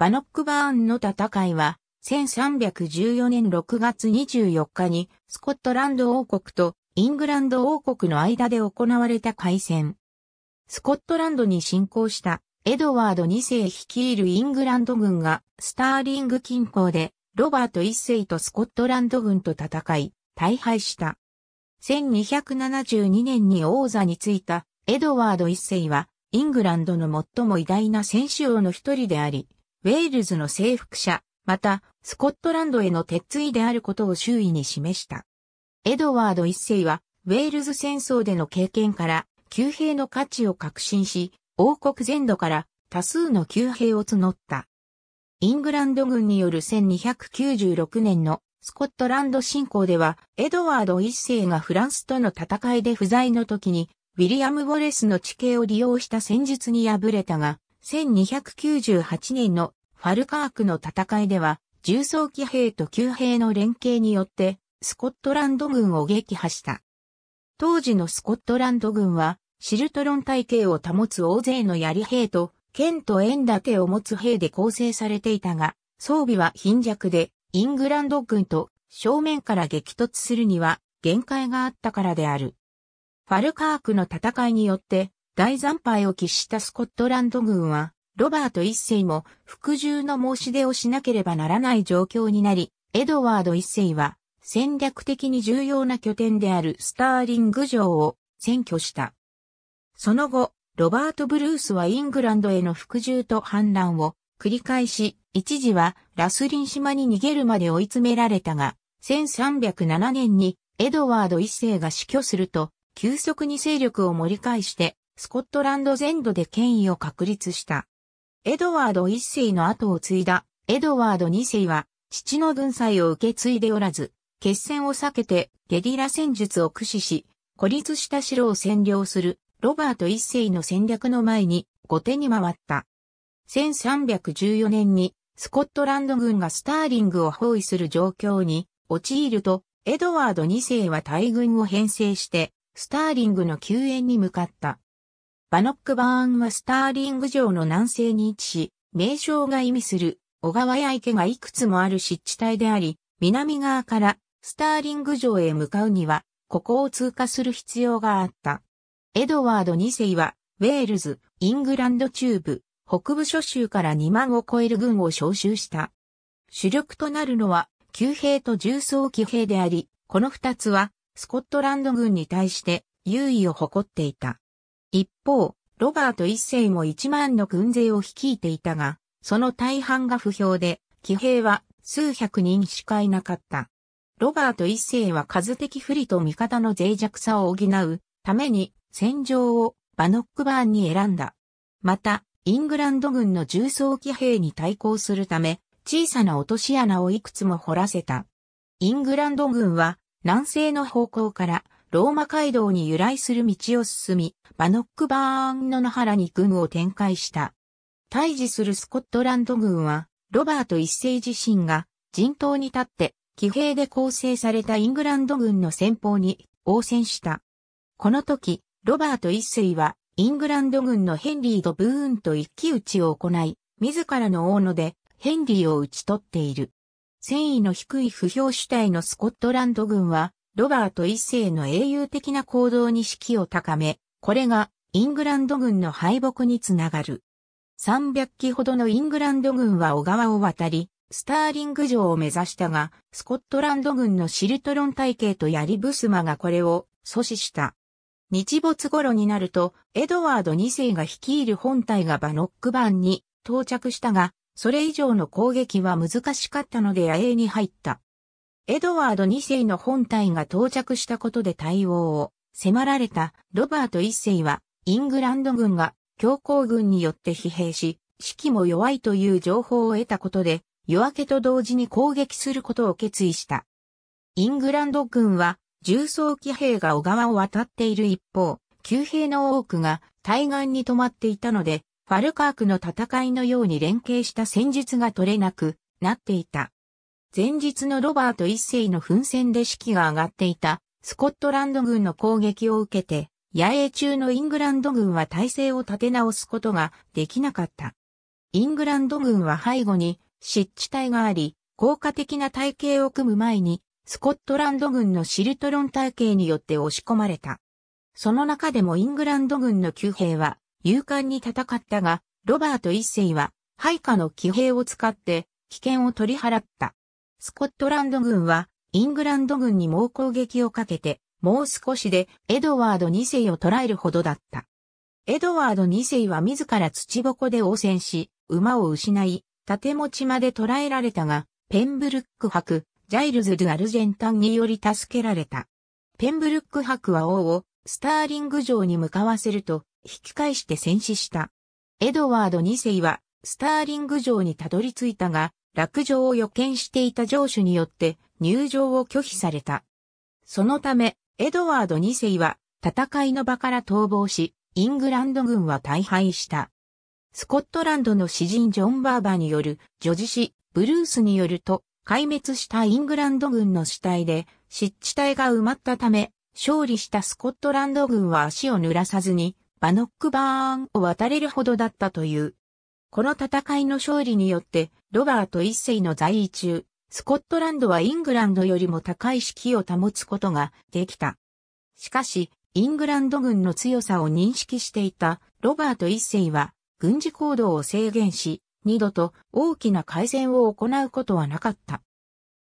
バノックバーンの戦いは、1314年6月24日に、スコットランド王国とイングランド王国の間で行われた海戦。スコットランドに侵攻したエドワード2世率いるイングランド軍がスターリング近郊でロバート1世とスコットランド軍と戦い、大敗した。1272年に王座についたエドワード1世はイングランドの最も偉大な戦士王の一人であり、ウェールズの征服者、また、スコットランドへの鉄槌であることを周囲に示した。エドワード一世は、ウェールズ戦争での経験から、旧兵の価値を確信し、王国全土から多数の旧兵を募った。イングランド軍による1296年のスコットランド侵攻では、エドワード一世がフランスとの戦いで不在の時に、ウィリアム・ウォレスの地形を利用した戦術に敗れたが、1298年のファルカークの戦いでは、重装機兵と旧兵の連携によって、スコットランド軍を撃破した。当時のスコットランド軍は、シルトロン体系を保つ大勢の槍兵と、剣と円立てを持つ兵で構成されていたが、装備は貧弱で、イングランド軍と正面から激突するには限界があったからである。ファルカークの戦いによって、大惨敗を喫したスコットランド軍は、ロバート一世も服従の申し出をしなければならない状況になり、エドワード一世は戦略的に重要な拠点であるスターリング城を占拠した。その後、ロバート・ブルースはイングランドへの服従と反乱を繰り返し、一時はラスリン島に逃げるまで追い詰められたが、1307年にエドワード一世が死去すると、急速に勢力を盛り返してスコットランド全土で権威を確立した。エドワード一世の後を継いだ、エドワード二世は、父の軍祭を受け継いでおらず、決戦を避けてゲリラ戦術を駆使し、孤立した城を占領するロバート一世の戦略の前に後手に回った。1314年にスコットランド軍がスターリングを包囲する状況に陥ると、エドワード2世は大軍を編成して、スターリングの救援に向かった。バノックバーンはスターリング城の南西に位置し、名称が意味する小川や池がいくつもある湿地帯であり、南側からスターリング城へ向かうには、ここを通過する必要があった。エドワード2世は、ウェールズ、イングランド中部、北部諸州から2万を超える軍を召集した。主力となるのは、旧兵と重装騎兵であり、この二つは、スコットランド軍に対して優位を誇っていた。一方、ロバート一世も一万の軍勢を率いていたが、その大半が不評で、騎兵は数百人しかいなかった。ロバート一世は数的不利と味方の脆弱さを補うために戦場をバノックバーンに選んだ。また、イングランド軍の重装騎兵に対抗するため、小さな落とし穴をいくつも掘らせた。イングランド軍は南西の方向からローマ街道に由来する道を進み、バノックバーンの野原に軍を展開した。退治するスコットランド軍は、ロバート一世自身が陣頭に立って、騎兵で構成されたイングランド軍の先方に応戦した。この時、ロバート一世は、イングランド軍のヘンリー・とブーンと一騎打ちを行い、自らの大野でヘンリーを打ち取っている。戦意の低い不評主体のスコットランド軍は、ロバート一世の英雄的な行動に士気を高め、これがイングランド軍の敗北につながる。300機ほどのイングランド軍は小川を渡り、スターリング城を目指したが、スコットランド軍のシルトロン体系とヤリブスマがこれを阻止した。日没頃になると、エドワード2世が率いる本隊がバノックバンに到着したが、それ以上の攻撃は難しかったので野営に入った。エドワード2世の本体が到着したことで対応を迫られたロバート1世はイングランド軍が強行軍によって疲弊し、士気も弱いという情報を得たことで夜明けと同時に攻撃することを決意した。イングランド軍は重装騎兵が小川を渡っている一方、旧兵の多くが対岸に止まっていたので、ファルカークの戦いのように連携した戦術が取れなくなっていた。前日のロバート一世の奮戦で士気が上がっていたスコットランド軍の攻撃を受けて、野営中のイングランド軍は体制を立て直すことができなかった。イングランド軍は背後に湿地帯があり、効果的な体系を組む前に、スコットランド軍のシルトロン体系によって押し込まれた。その中でもイングランド軍の旧兵は勇敢に戦ったが、ロバート一世は配下の騎兵を使って危険を取り払った。スコットランド軍は、イングランド軍に猛攻撃をかけて、もう少しでエドワード2世を捕らえるほどだった。エドワード2世は自ら土ぼこで応戦し、馬を失い、盾持ちまで捕らえられたが、ペンブルック博、ジャイルズ・ドゥ・アルジェンタンにより助けられた。ペンブルック博は王をスターリング城に向かわせると、引き返して戦死した。エドワード2世はスターリング城にたどり着いたが、落城を予見していた城主によって入城を拒否された。そのため、エドワード2世は戦いの場から逃亡し、イングランド軍は大敗した。スコットランドの詩人ジョン・バーバーによる女事詩、ブルースによると、壊滅したイングランド軍の死体で、湿地帯が埋まったため、勝利したスコットランド軍は足を濡らさずに、バノックバーンを渡れるほどだったという。この戦いの勝利によって、ロバート一世の在位中、スコットランドはイングランドよりも高い士気を保つことができた。しかし、イングランド軍の強さを認識していたロバート一世は軍事行動を制限し、二度と大きな改善を行うことはなかった。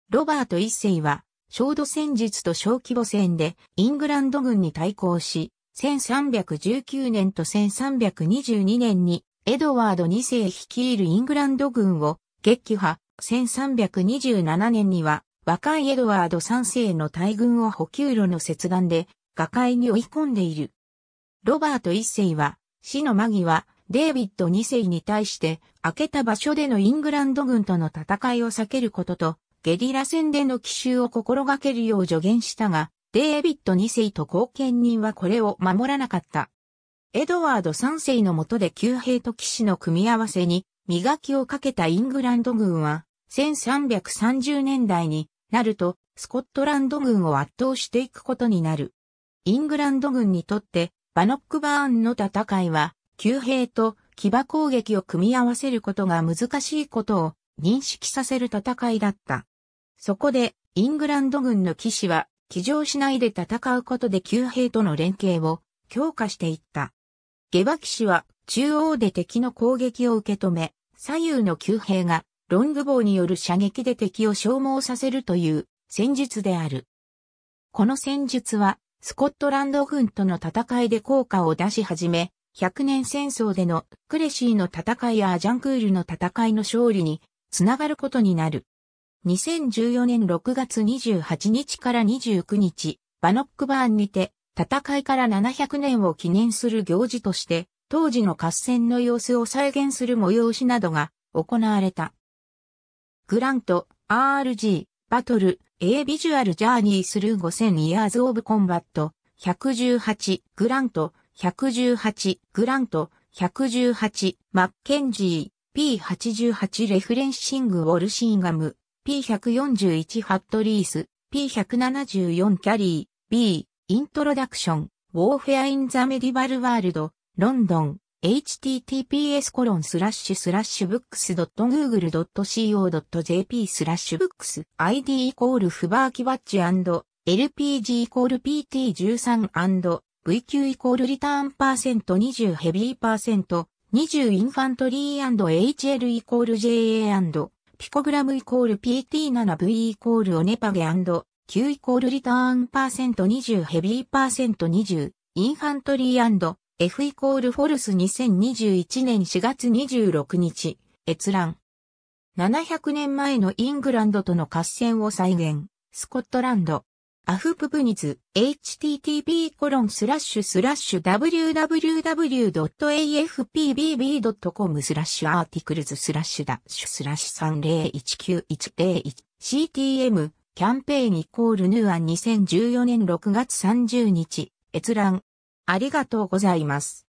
ロバート一世は、焦土戦術と小規模戦でイングランド軍に対抗し、1319年と1322年にエドワード2世率いるイングランド軍を撃破、1327年には若いエドワード3世の大軍を補給路の切断で瓦解に追い込んでいる。ロバート1世は死の間際、デイビッド2世に対して開けた場所でのイングランド軍との戦いを避けることとゲリラ戦での奇襲を心がけるよう助言したが、デイビッド2世と後見人はこれを守らなかった。エドワード3世の下で旧兵と騎士の組み合わせに磨きをかけたイングランド軍は、1330年代になると、スコットランド軍を圧倒していくことになる。イングランド軍にとって、バノックバーンの戦いは、旧兵と騎馬攻撃を組み合わせることが難しいことを認識させる戦いだった。そこで、イングランド軍の騎士は、騎乗しないで戦うことで旧兵との連携を強化していった。下馬騎士は中央で敵の攻撃を受け止め、左右の旧兵がロング棒による射撃で敵を消耗させるという戦術である。この戦術はスコットランド軍との戦いで効果を出し始め、100年戦争でのクレシーの戦いやアジャンクールの戦いの勝利につながることになる。2014年6月28日から29日、バノックバーンにて戦いから700年を記念する行事として、当時の合戦の様子を再現する催しなどが行われた。グラント、RG、バトル、A ビジュアルジャーニースルー5000 Years of Combat、118、グラント、118、グラント、118、マッケンジー、P88 レフレンシングウォルシーガム、P141 ハットリース、P174 キャリー、B、イントロダクション、ウォーフェアインザメディバルワールド、ロンドン、https コロンスラッシュスラッシュブックス .google.co.jp スラッシュブックス ID イコールフバーキワッチ &LPG イコール PT13& VQ イコールリターンパーセント20ヘビーパーセント20インファントリー &HL イコール JA& ピコグラムイコール PT7V イコールオネパゲ Q イコールリターンパーセント20ヘビーパーセント20インハントリー &F イコールフォルス2021年4月26日閲覧700年前のイングランドとの合戦を再現スコットランドアフププニズ http コロンスラッシュスラッシュ www.afpbb.com スラッシュアーティクルズスラッシュダッシュスラッシュ3019101 ctm キャンペーンイコールヌーアン2014年6月30日、閲覧。ありがとうございます。